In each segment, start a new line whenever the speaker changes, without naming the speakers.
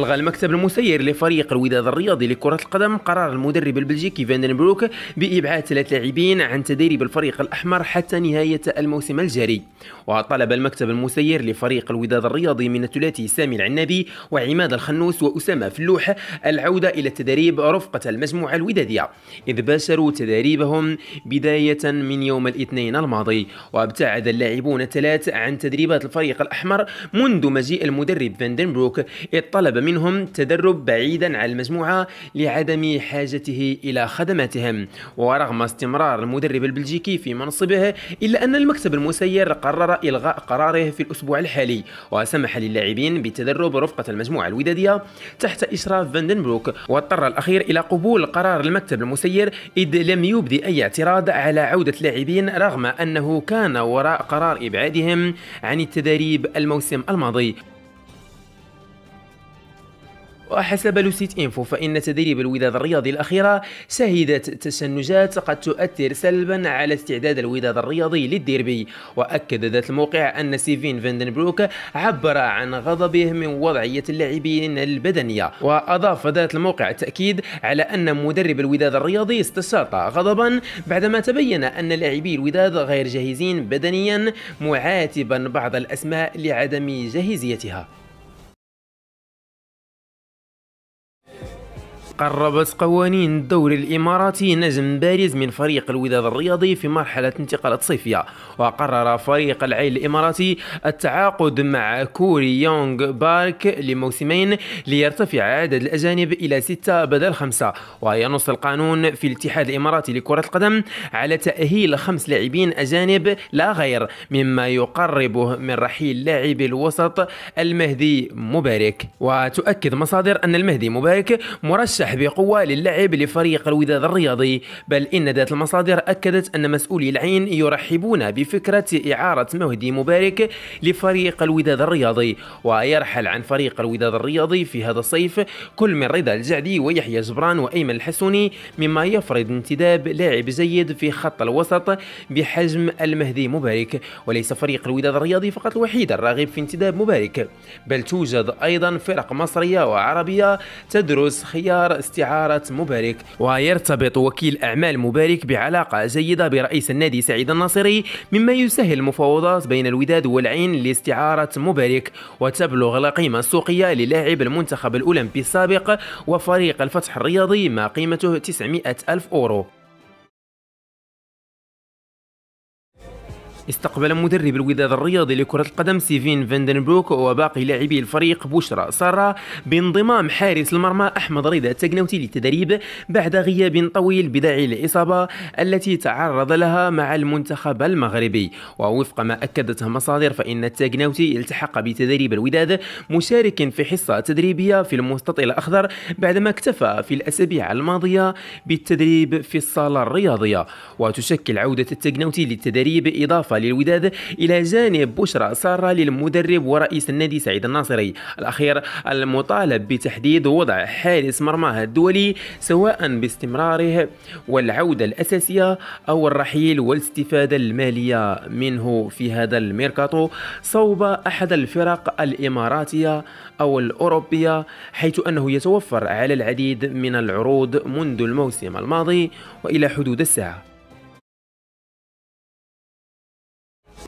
ألغى المكتب المسير لفريق الوداد الرياضي لكرة القدم قرار المدرب البلجيكي فاندن بروك بإبعاد ثلاث لاعبين عن تدريب الفريق الأحمر حتى نهاية الموسم الجاري وطلب المكتب المسير لفريق الوداد الرياضي من الثلاثي سامي العنابي وعماد الخنوس وأسامة فلوح العودة إلى التدريب رفقة المجموعة الودادية إذ باشروا تدريبهم بداية من يوم الاثنين الماضي وابتعد اللاعبون الثلاث عن تدريبات الفريق الأحمر منذ مجيء المدرب فاندن بروك إذ طلب من منهم تدرب بعيدا عن المجموعة لعدم حاجته إلى خدماتهم ورغم استمرار المدرب البلجيكي في منصبه إلا أن المكتب المسير قرر إلغاء قراره في الأسبوع الحالي وسمح للاعبين بتدرب رفقة المجموعة الودادية تحت إشراف فاندنبروك واضطر الأخير إلى قبول قرار المكتب المسير إذ لم يبدي أي اعتراض على عودة لاعبين رغم أنه كان وراء قرار إبعادهم عن التدريب الموسم الماضي وحسب لوسيت انفو فإن تدريب الوداد الرياضي الأخيرة شهدت تشنجات قد تؤثر سلبا على استعداد الوداد الرياضي للديربي وأكد ذات الموقع أن سيفين فاندنبروك عبر عن غضبه من وضعية اللاعبين البدنية وأضاف ذات الموقع التاكيد على أن مدرب الوداد الرياضي استشاط غضبا بعدما تبين أن لاعبي الوداد غير جاهزين بدنيا معاتبا بعض الأسماء لعدم جاهزيتها قربت قوانين الدوري الإماراتي نجم بارز من فريق الوداد الرياضي في مرحلة انتقالات صيفية وقرر فريق العيل الإماراتي التعاقد مع كوري يونغ بارك لموسمين ليرتفع عدد الأجانب إلى ستة بدل خمسة وينص القانون في الاتحاد الإماراتي لكرة القدم على تأهيل خمس لاعبين أجانب لا غير مما يقربه من رحيل لاعب الوسط المهدي مبارك وتؤكد مصادر أن المهدي مبارك مرشح يلمح بقوة للعب لفريق الوداد الرياضي بل إن ذات المصادر أكدت أن مسؤولي العين يرحبون بفكرة إعارة مهدي مبارك لفريق الوداد الرياضي ويرحل عن فريق الوداد الرياضي في هذا الصيف كل من رضا الجعدي ويحيى جبران وأيمن الحسوني مما يفرض انتداب لاعب جيد في خط الوسط بحجم المهدي مبارك وليس فريق الوداد الرياضي فقط الوحيد الراغب في انتداب مبارك بل توجد أيضا فرق مصرية وعربية تدرس خيار استعارة مبارك ويرتبط وكيل أعمال مبارك بعلاقة جيدة برئيس النادي سعيد الناصري مما يسهل المفاوضات بين الوداد والعين لاستعارة مبارك وتبلغ القيمة السوقية للاعب المنتخب الأولمبي السابق وفريق الفتح الرياضي ما قيمته 900 ألف أورو استقبل مدرب الوداد الرياضي لكرة القدم سيفين فاندنبروك وباقي لاعبي الفريق بشرى سارة بانضمام حارس المرمى أحمد رضا التقنوتي للتدريب بعد غياب طويل بداعي الإصابة التي تعرض لها مع المنتخب المغربي ووفق ما أكدته مصادر فإن التقنوتي التحق بتدريب الوداد مشارك في حصة تدريبية في المستطيل الأخضر بعدما اكتفى في الأسابيع الماضية بالتدريب في الصالة الرياضية وتشكل عودة التقنوتي للتدريب إضافة للوداد إلى جانب بشرى سارة للمدرب ورئيس النادي سعيد الناصري الأخير المطالب بتحديد وضع حارس مرماه الدولي سواء باستمراره والعودة الأساسية أو الرحيل والاستفادة المالية منه في هذا الميركاتو صوب أحد الفرق الإماراتية أو الأوروبية حيث أنه يتوفر على العديد من العروض منذ الموسم الماضي وإلى حدود الساعة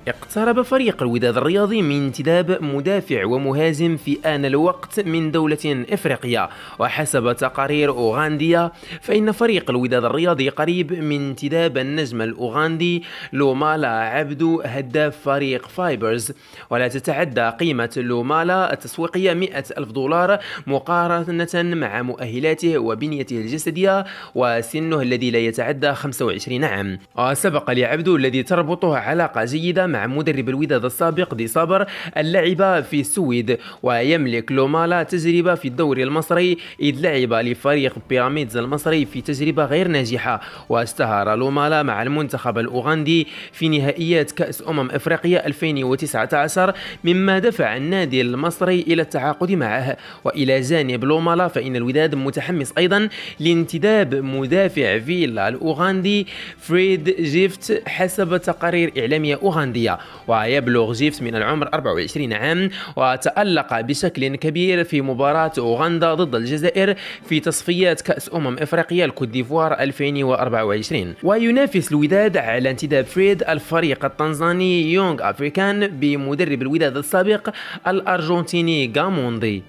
اقترب فريق الوداد الرياضي من انتداب مدافع ومهاجم في آن الوقت من دولة إفريقية وحسب تقارير أوغانديا فإن فريق الوداد الرياضي قريب من انتداب النجم الأوغندي لومالا عبدو هداف فريق فايبرز ولا تتعدى قيمة لومالا التسويقية 100 ألف دولار مقارنة مع مؤهلاته وبنيته الجسدية وسنه الذي لا يتعدى 25 عام وسبق لعبدو الذي تربطه علاقة جيدة مع مدرب الوداد السابق دي صابر اللعب في السويد ويملك لومالا تجربة في الدوري المصري إذ لعب لفريق بيراميدز المصري في تجربة غير ناجحة واشتهر لومالا مع المنتخب الأوغندي في نهائيات كأس أمم إفريقيا 2019 مما دفع النادي المصري إلى التعاقد معه وإلى جانب لومالا فإن الوداد متحمس أيضا لانتداب مدافع فيلا الأوغندي فريد جيفت حسب تقارير إعلامية أوغندية الحالية ويبلغ زيفت من العمر 24 عام وتألق بشكل كبير في مباراة أوغندا ضد الجزائر في تصفيات كأس أمم إفريقيا الكوت ديفوار 2024 وينافس الوداد على انتداب فريد الفريق التنزاني يونغ أفريكان بمدرب الوداد السابق الأرجنتيني غاموندي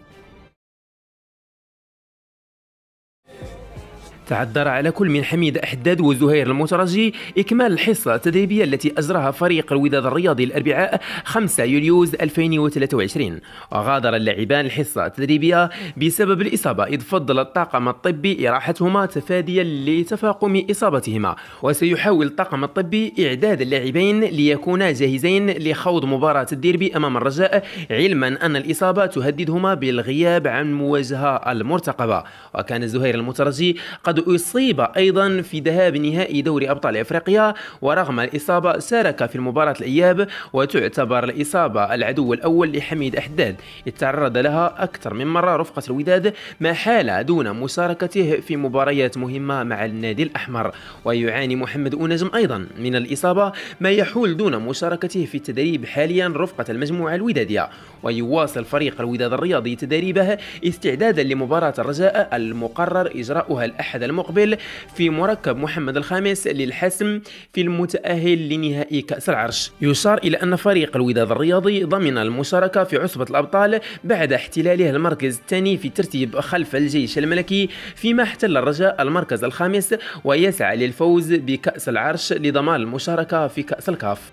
تعذر على كل من حميد حداد وزهير المترجي إكمال الحصة التدريبية التي أجراها فريق الوداد الرياضي الأربعاء 5 يوليوز 2023 وغادر اللاعبان الحصة التدريبية بسبب الإصابة إذ فضل الطاقم الطبي إراحتهما تفاديا لتفاقم إصابتهما وسيحاول الطاقم الطبي إعداد اللاعبين ليكونا جاهزين لخوض مباراة الديربي أمام الرجاء علما أن الإصابة تهددهما بالغياب عن مواجهة المرتقبة وكان زهير المترجي قد أصيب أيضا في ذهاب نهائي دوري أبطال أفريقيا ورغم الإصابة شارك في المباراة الإياب وتعتبر الإصابة العدو الأول لحميد أحداد تعرض لها أكثر من مرة رفقة الوداد ما حال دون مشاركته في مباريات مهمة مع النادي الأحمر ويعاني محمد أونجم أيضا من الإصابة ما يحول دون مشاركته في التدريب حاليا رفقة المجموعة الودادية ويواصل فريق الوداد الرياضي تدريبه استعدادا لمباراة الرجاء المقرر إجراؤها الأحد الأحد المقبل في مركب محمد الخامس للحسم في المتأهل لنهائي كأس العرش يشار إلى أن فريق الوداد الرياضي ضمن المشاركة في عصبة الأبطال بعد احتلاله المركز الثاني في الترتيب خلف الجيش الملكي فيما احتل الرجاء المركز الخامس ويسعى للفوز بكأس العرش لضمان المشاركة في كأس الكاف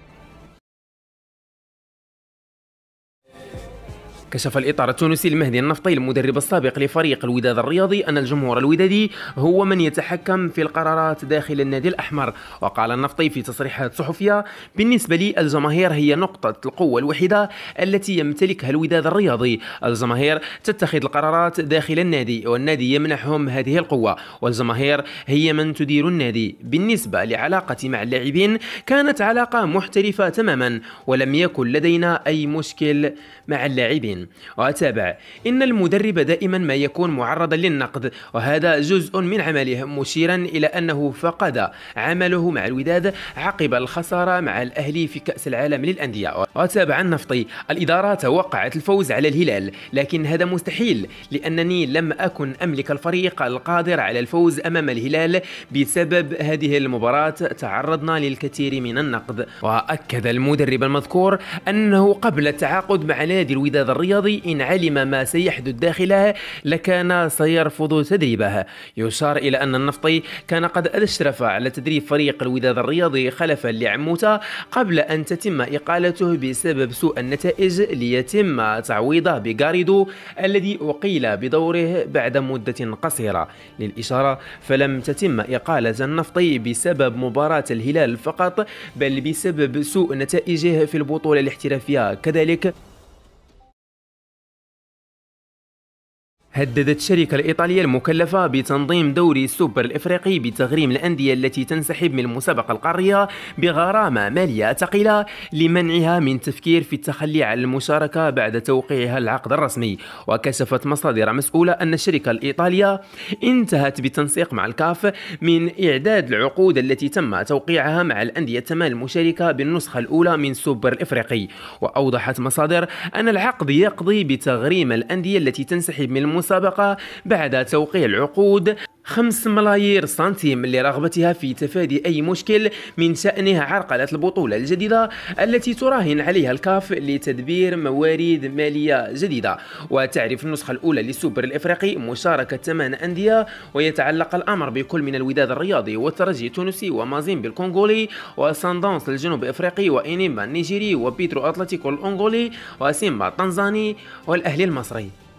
كشف الإطار التونسي المهدي النفطي المدرب السابق لفريق الوداد الرياضي أن الجمهور الودادي هو من يتحكم في القرارات داخل النادي الأحمر وقال النفطي في تصريحات صحفية بالنسبة لي الجماهير هي نقطة القوة الوحيدة التي يمتلكها الوداد الرياضي الجماهير تتخذ القرارات داخل النادي والنادي يمنحهم هذه القوة والجماهير هي من تدير النادي بالنسبة لعلاقتي مع اللاعبين كانت علاقة محترفة تماما ولم يكن لدينا أي مشكل مع اللاعبين اللاعبين وتابع إن المدرب دائما ما يكون معرضا للنقد وهذا جزء من عمله مشيرا إلى أنه فقد عمله مع الوداد عقب الخسارة مع الأهلي في كأس العالم للأندية وتابع النفطي الإدارة توقعت الفوز على الهلال لكن هذا مستحيل لأنني لم أكن أملك الفريق القادر على الفوز أمام الهلال بسبب هذه المباراة تعرضنا للكثير من النقد وأكد المدرب المذكور أنه قبل التعاقد مع نادي الوداد الرياضي الرياضي إن علم ما سيحدث داخلها لكان سيرفض تدريبها يشار إلى أن النفطي كان قد أشرف على تدريب فريق الوداد الرياضي خلفا لعموتة قبل أن تتم إقالته بسبب سوء النتائج ليتم تعويضه بجاريدو الذي أقيل بدوره بعد مدة قصيرة للإشارة فلم تتم إقالة النفطي بسبب مباراة الهلال فقط بل بسبب سوء نتائجه في البطولة الاحترافية كذلك هددت الشركة الإيطالية المكلفة بتنظيم دوري السوبر الإفريقي بتغريم الأندية التي تنسحب من المسابقة القارية بغرامة مالية ثقيلة لمنعها من تفكير في التخلي عن المشاركة بعد توقيعها العقد الرسمي وكشفت مصادر مسؤولة أن الشركة الإيطالية انتهت بالتنسيق مع الكاف من إعداد العقود التي تم توقيعها مع الأندية الثمان المشاركة بالنسخة الأولى من السوبر الإفريقي وأوضحت مصادر أن العقد يقضي بتغريم الأندية التي تنسحب من المسابقة المسابقة بعد توقيع العقود 5 ملايير سنتيم لرغبتها في تفادي أي مشكل من شأنها عرقلة البطولة الجديدة التي تراهن عليها الكاف لتدبير موارد مالية جديدة وتعرف النسخة الأولى للسوبر الإفريقي مشاركة 8 أندية ويتعلق الأمر بكل من الوداد الرياضي والترجي التونسي ومازيمبي الكونغولي وساندونس الجنوب إفريقي وإنيمبا النيجيري وبيترو أتلتيكو الأنغولي وسيمبا التنزاني والأهلي المصري